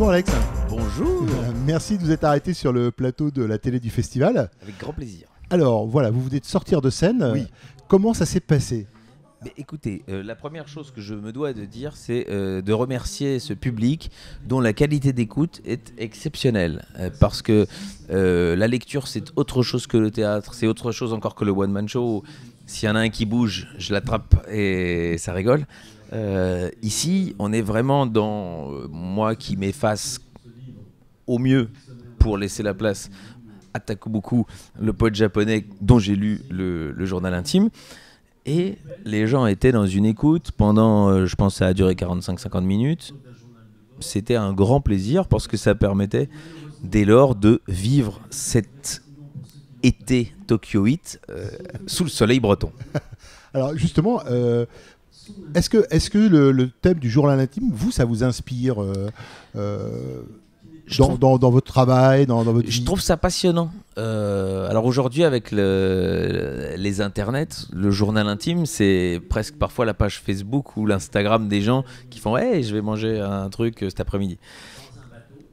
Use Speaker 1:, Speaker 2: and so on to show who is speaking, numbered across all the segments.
Speaker 1: Bonjour Alex. Bonjour. Euh, merci de vous être arrêté sur le plateau de la télé du festival. Avec grand plaisir. Alors voilà, vous venez de sortir de scène. Oui. Comment ça s'est passé
Speaker 2: mais écoutez, euh, la première chose que je me dois de dire, c'est euh, de remercier ce public dont la qualité d'écoute est exceptionnelle. parce que la lecture, c'est autre chose que le théâtre, c'est autre chose encore que le one-man show. S'il y en a un qui bouge, je l'attrape et ça rigole. Euh, ici, on est vraiment dans euh, moi qui m'efface au mieux pour laisser la place à Takubuku, le pote japonais dont j'ai lu le, journal intime. Et les gens étaient dans une écoute pendant, euh, je pense, ça a duré 45-50 minutes. C'était un grand plaisir parce que ça permettait dès lors de vivre cette été Tokyo 8 euh, sous le soleil breton.
Speaker 1: Alors justement, euh, est-ce que, est que le, thème du journal intime vous, ça vous inspire euh, dans, dans, votre travail, dans, Je trouve ça passionnant.
Speaker 2: alors aujourd'hui, avec les internets, le journal intime, c'est presque parfois la page Facebook ou l'Instagram des gens qui font Hey, je vais manger un truc cet après-midi.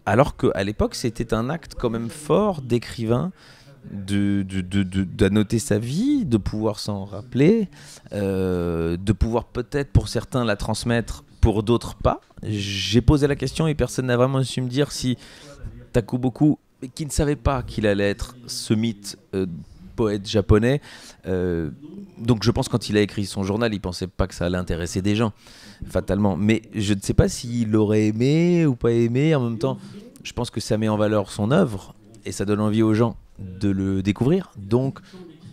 Speaker 2: Alors qu'à l'époque, c'était un acte quand même fort d'écrivain d'annoter sa vie, de pouvoir s'en rappeler, euh, de pouvoir peut-être pour certains la transmettre, pour d'autres pas. J'ai posé la question et personne n'a vraiment su me dire si Takuboku, qui ne savait pas qu'il allait être ce mythe euh, poète japonais, euh, donc je pense quand il a écrit son journal, il pensait pas que ça allait intéresser des gens, fatalement. Mais je ne sais pas s'il l'aurait aimé ou pas aimé. En même temps, je pense que ça met en valeur son œuvre et ça donne envie aux gens de le découvrir. Donc,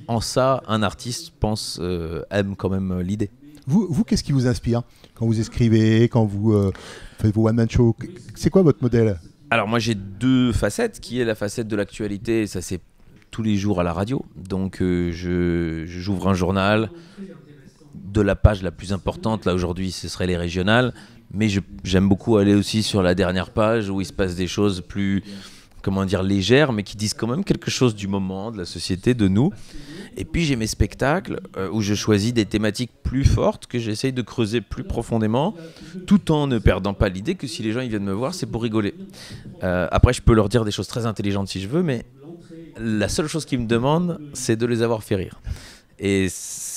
Speaker 2: en ça, un artiste pense euh, aime quand même euh, l'idée.
Speaker 1: Vous, vous qu'est-ce qui vous inspire quand vous écrivez, quand vous euh, faites vos one man show C'est quoi votre modèle
Speaker 2: Alors moi, j'ai deux facettes, qui est la facette de l'actualité, ça c'est tous les jours à la radio. Donc j'ouvre un journal de la page la plus importante. Là aujourd'hui, ce serait les régionales, mais j'aime beaucoup aller aussi sur la dernière page où il se passe des choses plus comment dire, légères, mais qui disent quand même quelque chose du moment, de la société, de nous. Et puis j'ai mes spectacles euh, où je choisis des thématiques plus fortes que j'essaye de creuser plus profondément, tout en ne perdant pas l'idée que si les gens ils viennent me voir, c'est pour rigoler. Euh, après, je peux leur dire des choses très intelligentes si je veux, mais la seule chose qu'ils me demandent, c'est de les avoir fait rire. Et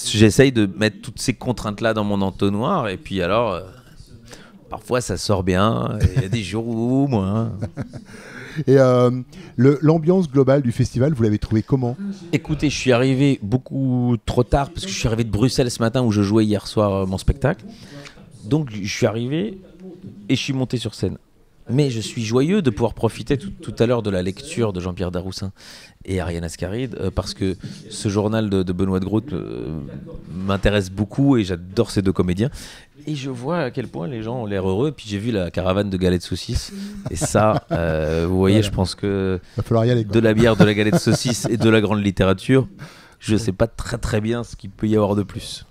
Speaker 2: j'essaye de mettre toutes ces contraintes-là dans mon entonnoir, et puis alors, euh, parfois ça sort bien, il y a
Speaker 1: des jours où moins. Et euh, l'ambiance globale du festival, vous l'avez trouvé comment
Speaker 2: Écoutez, je suis arrivé beaucoup trop tard parce que je suis arrivé de Bruxelles ce matin où je jouais hier soir euh, mon spectacle. Donc je suis arrivé et je suis monté sur scène. Mais je suis joyeux de pouvoir profiter tout, à l'heure de la lecture de Jean-Pierre Daroussin et Ariane Ascaride euh, parce que ce journal de, Benoît de Groot euh, m'intéresse beaucoup et j'adore ces deux comédiens. Et je vois à quel point les gens ont l'air heureux. Puis j'ai vu la caravane de galettes saucisses. Et ça, euh, vous voyez, je pense que
Speaker 1: de
Speaker 2: la bière, de la galette saucisse et de la grande littérature, je ne sais pas très très bien ce qu'il peut y avoir de plus.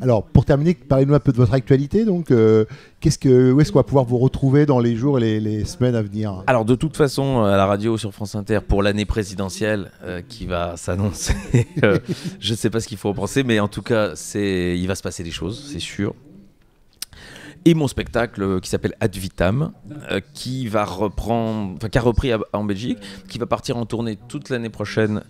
Speaker 1: Alors, pour terminer, parlez-nous un peu de votre actualité. Donc, euh, qu'est-ce que, où est-ce qu'on va pouvoir vous retrouver dans les jours et les, semaines à venir
Speaker 2: Alors, de toute façon, euh, à la radio sur France Inter, pour l'année présidentielle euh, qui va s'annoncer, je ne sais pas ce qu'il faut en penser, mais en tout cas, il va se passer des choses, c'est sûr. Et mon spectacle qui s'appelle Ad Vitam, qui va reprendre, enfin, qui a repris en Belgique, qui va partir en tournée toute l'année prochaine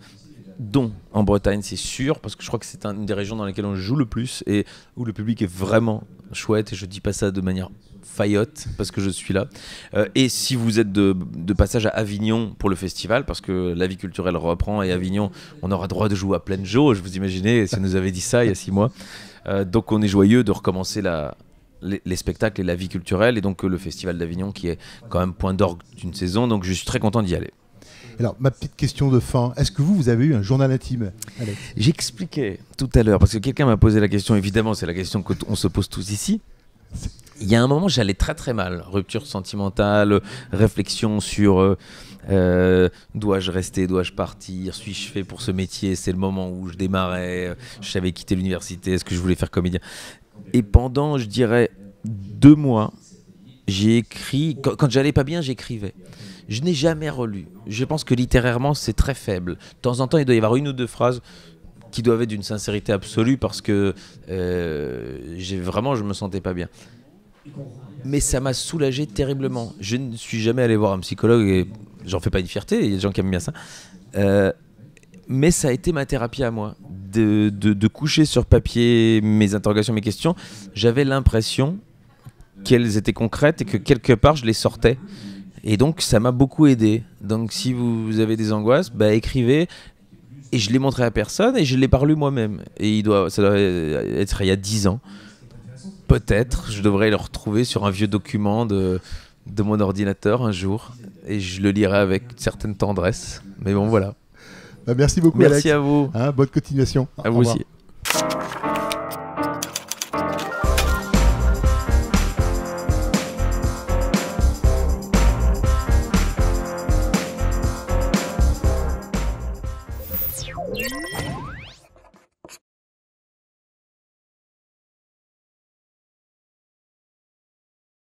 Speaker 2: dont en Bretagne, c'est sûr, parce que je crois que c'est une des régions dans lesquelles on joue le plus et où le public est vraiment chouette. Et je dis pas ça de manière faillotte, parce que je suis là. Euh, et si vous êtes de, passage à Avignon pour le festival, parce que la vie culturelle reprend et Avignon, on aura droit de jouer à plein pleine je vous imaginez, si on nous avait dit ça il y a six mois. Euh, donc on est joyeux de recommencer les, spectacles et la vie culturelle, et donc le Festival d'Avignon qui est quand même point d'orgue d'une saison. Donc je suis très content d'y aller.
Speaker 1: Alors, ma petite question de fin, est-ce que vous, vous avez eu un journal intime,
Speaker 2: J'expliquais tout à l'heure, parce que quelqu'un m'a posé la question, évidemment, c'est la question qu'on se pose tous ici. Il y a un moment, j'allais très très mal. Rupture sentimentale, réflexion sur euh, euh, dois-je rester, dois-je partir, suis-je fait pour ce métier, c'est le moment où je démarrais, je savais quitter l'université, est-ce que je voulais faire comédien Et pendant, je dirais, deux mois, j'ai écrit, quand j'allais pas bien, j'écrivais. Je n'ai jamais relu. Je pense que littérairement, c'est très faible. De temps en temps, il doit y avoir une ou deux phrases qui doivent être d'une sincérité absolue parce que euh, vraiment, je me sentais pas bien. Mais ça m'a soulagé terriblement. Je ne suis jamais allé voir un psychologue et j'en fais pas une fierté. Il y a des gens qui aiment bien ça. Euh, mais ça a été ma thérapie à moi. De, de coucher sur papier mes interrogations, mes questions, j'avais l'impression qu'elles étaient concrètes et que quelque part je les sortais. Et donc, ça m'a beaucoup aidé. Donc, si vous avez des angoisses, bah, écrivez. Et je l'ai montré à personne et je l'ai parlé moi-même. Et il doit, ça doit être il y a 10 ans. Peut-être, je devrais le retrouver sur un vieux document de, de mon ordinateur un jour. Et je le lirai avec une certaine tendresse. Mais bon, voilà.
Speaker 1: Bah, merci beaucoup, Merci à vous. Hein, bonne continuation. À vous revoir. aussi.